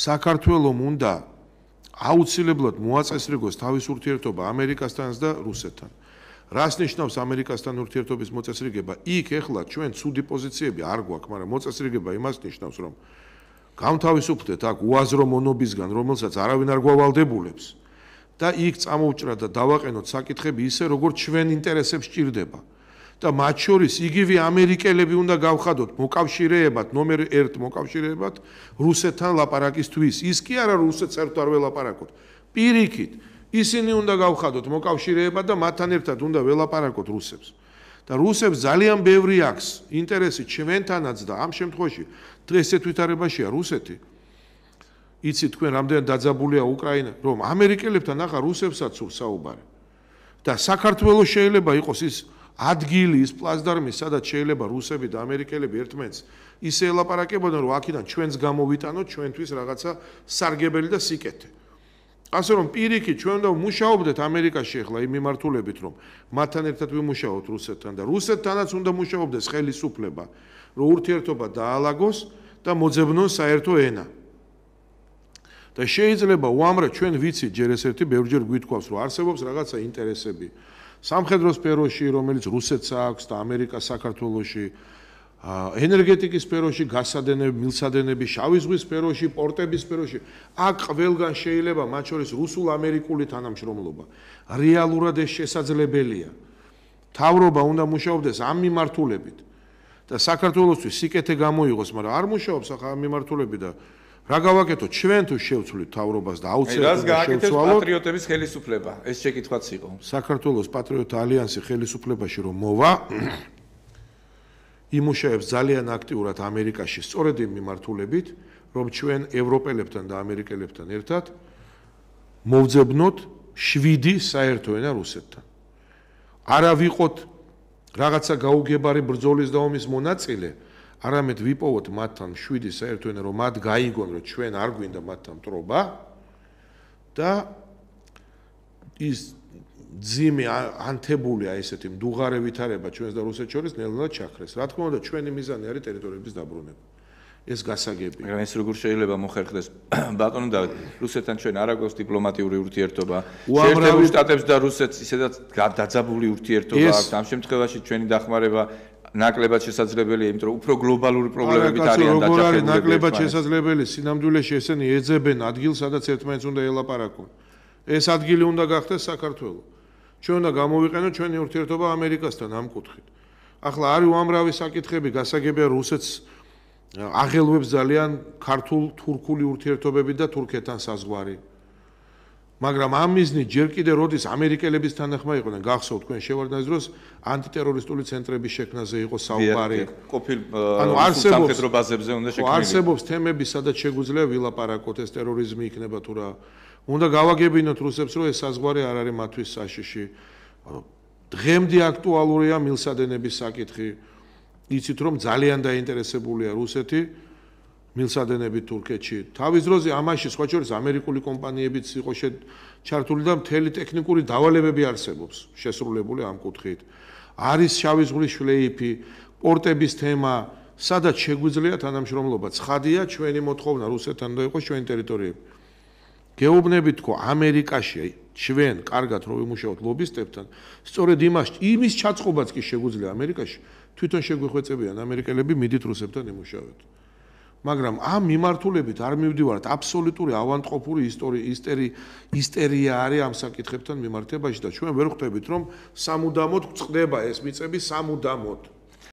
საქართველოს უნდა აუცილებლად მოაწესრიგოს თავის ურთიერთობა ამერიკასთან და რუსეთთან. რას ნიშნავს ამერიკასთან ურთიერთობის მოწესრიგება? იქ ეხლა ჩვენ ცუდი პოზიციები არ გვაქვს, მაგრამ მოწესრიგება იმას ნიშნავს, რომ გამთავისუფლდეთ აქ უაზრო მონობისგან, რომელსაც არავინ არ გვავალდებულებს და იქ წამოვჭრა და დავაყენოთ საკითხები ისე, როგორც ჩვენ ინტერესებს სჭირდება. და მათ შორის იგივე ამერიკელები უნდა გავხადოთ მოკავშირეებად, ნომერე 1 მოკავშირეებად რუსეთთან ლაპარაკისთვის. ის კი არა რუსეთს ერთ არ ველაპარაკოთ. პირიქით, ისინი უნდა გავხადოთ მოკავშირეებად და მათთან ერთად უნდა ველაპარაკოთ რუსებს. და რუსებს ძალიან ბევრი აქვს ინტერესი ჩვენთანაც და ამ შემთხვევაში დღეს ეს თვითარებაშია რუსეთი. იცი თქვენ რამდენად დაძაბულია უკრაინა, რომ ამერიკელებთან ახლა რუსებსაც უსაუბარი. და საქართველოს შეიძლება იყოს ის ადგილი ის პლაზდარმი, სადაც შეიძლება რუსები და ამერიკელები ერთმანეთს ისე ელაპარაკებოდნენ, რომ აქედან ჩვენს გამოვიტანოთ ჩვენთვის რაღაცა სარგებელი და სიკეთე. ასე რომ პირიქით ჩვენ უნდა მუშაობდეთ ამერიკაში ახლა იმ მიმართულებით, რომ მათთან ერთად ვიმუშაოთ რუსეთთან და რუსეთთანაც უნდა მუშაობდეს ხელისუფლება, რომ ურთიერთობა დაალაგოს და მოძებნონ საერთო ენა. და შეიძლება უამრავ ჩვენ ვიცით ჯერ ეს ერთი ბევრჯერ გვითქვას, რომ არსებობს რაღაცა ინტერესები სამხედრო სფეროში, რომელიც რუსეთს აქვს და ამერიკას საქართველოსში, ენერგეტიკის სფეროში, გასადენები, მილსადენები, შავი ზღვის სფეროში, პორტების სფეროში, აქ ყველგან შეიძლება მათ შორის რუსულ-ამერიკული თანამშრომლობა. რეალურად ეს შესაძლებელია. თავრობა უნდა მუშაობდეს ამ მიმართულებით და საქართველოსთვის სიკეთე გამოიღოს, მაგრამ არ მუშაობს ახლა ამ მიმართულებით და გაგავაკეთოთ ჩვენ თუ შევცვლით თავრობას და აუცილებლად შევცვალოთ. ეს გააკეთეთ პატრიოტების ხელისუფლება. ეს შეკითხვაც იყო. საქართველოს პატრიოტთა ალიანსი ხელისუფლებაში რომ მოვა იმუშავებს ძალიან აქტიურად ამერიკაში სწორედ იმ მიმართულებით, რომ ჩვენ ევროპელებთან და ამერიკელებთან ერთად მოვძებნოთ 7 საერთო ენა რუსეთთან. არავიყოთ რაღაცა გაუგებარი ბრძოლის და ომის მონაწილე, არამედ ვიპოვოთ მათთან შვიდი საერთო ენა რომ მათ გაიგონ რომ ჩვენ არ გვინდა მათთან მტრობა და ის ძიმე ანთებულია ესეთი მდუღარე ვითარება ჩვენს და რუსეთ შორის ნელ-ნელა ჩახრეს რა თქმა უნდა ჩვენი მიზანი არის ტერიტორიების დაბრუნება ეს გასაგებია მაგრამ ეს როგორ შეიძლება მოხერხდეს ბატონო და რუსეთთან ჩვენ არ აქვს დიპლომატიური ურთიერთობა შეერთებულ შტატებს და რუსეთს ისედაც დაძაბული ურთიერთობა აქვს ამ შემთხვევაში ჩვენი დახმარება ნაკლებად შესაძლებელია, იმიტომ რომ უფრო გლობალური პრობლემებით არიან დაჯახებული. რა არის ნაკლებად შესაძლებელი? სინამდვილეში ესენი ეძებენ ადგილს, სადაც ერთმანეთს უნდა ელაპარაკონ. ეს ადგილი უნდა გახდეს საქართველო. ჩვენ უნდა გამოვიყენოთ ჩვენი ურთიერთობა ამერიკასთან ამ კუთხით. ახლა არის უამრავი საკითხები, გასაგებია რუსეთს აღელვებს ძალიან ქართულ-თურქული ურთიერთობები და თურქეთთან საზღვარი მაგრამ ამ მიზნით ჯერ კიდე როდის ამერიკელების თანახმა იყვნენ გახსოვთ თქვენ შევარდნაც დროს ანტიტერორისტული ცენტრების შექმნაზე იყო საუბარი ყოფილ სამხედრო ბაზებზე უნდა შექმნილიყო არსებობს თემები სადაც შეგვიძლია ვილაპარაკოთ ეს ტერორიზმი იქნება თუ რა უნდა გავაგებინოთ რუსებს რომ ეს საზღვარი არ არის მათთვის საშიში დღემდე აქტუალურია მილსადენების საკითხი იცით რომ ძალიან დაინტერესებულია რუსეთი მილსადენები თურქეთში. თავის დროზე ამაში სხვა შორის ამერიკული კომპანიებიც იყო ჩართული და მთელი ტექნიკური დავალებები არსებობს შესრულებული ამ კუთხით. არის შავი ზღვის შლეიფი, პორტების თემა, სადაც შეგვიძლია თანამშრომლობა. ცხადია, ჩვენი მოთხოვნა რუსეთთან და იყოს ჩვენი ტერიტორიები. გეუბნები თქო ამერიკაში ჩვენ კარგად რო ვიმუშაოთ ლობისტებთან, სწორედ იმას იმის ჩაწყობაც კი შეგვიძლია ამერიკაში თვითონ შეგვეხვეწებიან ამერიკელები მიდით რუსებთან იმუშაოთ. მაგრამ ამ მიმართულებით არ მივდივართ აბსოლუტური ავანტყოფური ისტორია ისტერი ისტერია არის ამ საკითხებთან მიმართებაში და ჩვენ ვერ ხვდებით რომ სამუდამოდ გწდება ეს მიწები სამუდამოდ